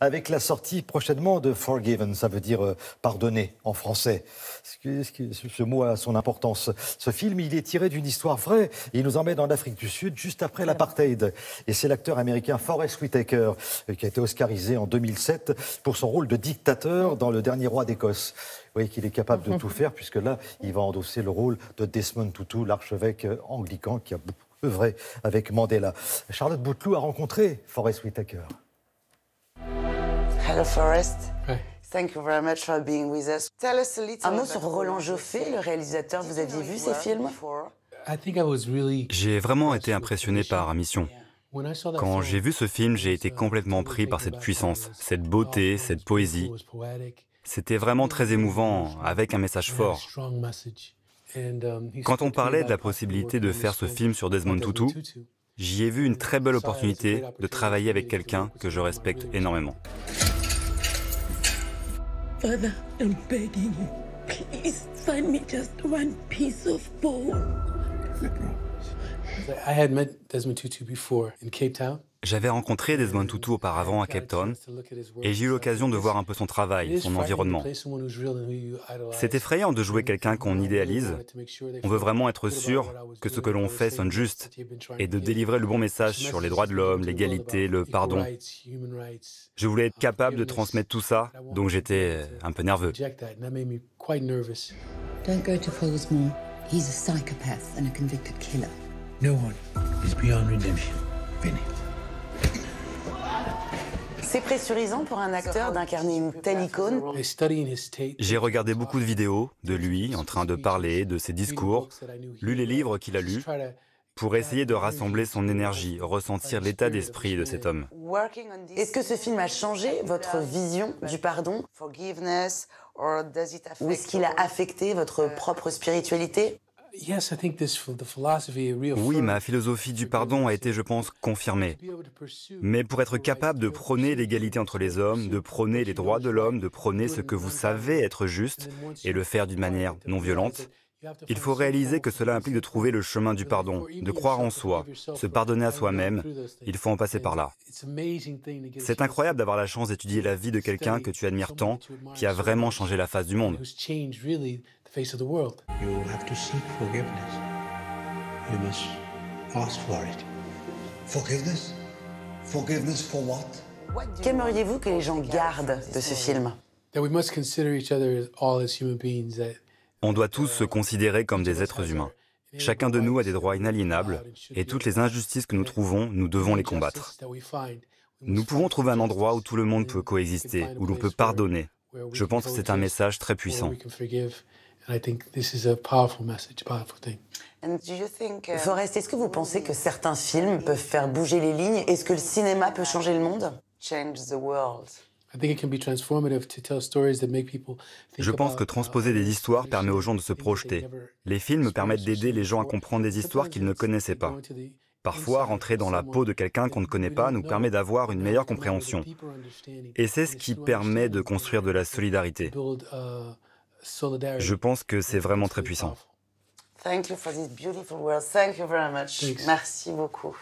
avec la sortie prochainement de Forgiven, ça veut dire euh, pardonner en français. Ce, mot a son importance. Ce film, il est tiré d'une histoire vraie. il nous emmène en Afrique du Sud juste après l'apartheid. Et c'est l'acteur américain Forrest Whitaker euh, qui a été oscarisé en 2007 pour son rôle de dictateur dans Le Dernier Roi d'Écosse. Vous voyez qu'il est capable de tout faire, puisque là, il va endosser le rôle de Desmond Tutu, l'archevêque euh, anglican qui a œuvré avec Mandela. Charlotte Bouteloup a rencontré Forrest Whitaker. Hello Forest. Thank you very much Un mot sur Roland Joffé, le réalisateur. Vous aviez vu ses films J'ai vraiment été impressionné par Mission. Quand j'ai vu ce film, j'ai été complètement pris par cette puissance, cette beauté, cette poésie. C'était vraiment très émouvant, avec un message fort. Um, Quand on parlait de la possibilité de faire ce film sur Desmond Tutu, j'y ai vu une très belle opportunité de travailler avec quelqu'un que je respecte énormément. Father, I'm begging you, please find me just one piece of bone. I had met Desmond Tutu before in Cape Town. J'avais rencontré Desmond Tutu auparavant à Cape Town et j'ai eu l'occasion de voir un peu son travail, son environnement. C'est effrayant de jouer quelqu'un qu'on idéalise. On veut vraiment être sûr que ce que l'on fait sonne juste et de délivrer le bon message sur les droits de l'homme, l'égalité, le pardon. Je voulais être capable de transmettre tout ça, donc j'étais euh, un peu nerveux. C'est pressurisant pour un acteur d'incarner une telle icône. J'ai regardé beaucoup de vidéos de lui en train de parler, de ses discours, lu les livres qu'il a lus pour essayer de rassembler son énergie, ressentir l'état d'esprit de cet homme. Est-ce que ce film a changé votre vision du pardon Ou est-ce qu'il a affecté votre propre spiritualité oui, ma philosophie du pardon a été, je pense, confirmée. Mais pour être capable de prôner l'égalité entre les hommes, de prôner les droits de l'homme, de prôner ce que vous savez être juste, et le faire d'une manière non violente, il faut réaliser que cela implique de trouver le chemin du pardon, de croire en soi, se pardonner à soi-même. Il faut en passer par là. C'est incroyable d'avoir la chance d'étudier la vie de quelqu'un que tu admires tant, qui a vraiment changé la face du monde. Qu'aimeriez-vous que les gens gardent de ce film on doit tous se considérer comme des êtres humains. Chacun de nous a des droits inaliénables et toutes les injustices que nous trouvons, nous devons les combattre. Nous pouvons trouver un endroit où tout le monde peut coexister, où l'on peut pardonner. Je pense que c'est un message très puissant. Forrest, est-ce que vous pensez que certains films peuvent faire bouger les lignes Est-ce que le cinéma peut changer le monde je pense que transposer uh, des histoires permet aux gens de se projeter. Les films permettent d'aider les gens à comprendre des histoires qu'ils ne connaissaient pas. Parfois, rentrer dans la peau de quelqu'un qu'on ne connaît pas nous permet d'avoir une meilleure compréhension. Et c'est ce qui permet de construire de la solidarité. Uh, Je pense que c'est vraiment très puissant. Merci beaucoup.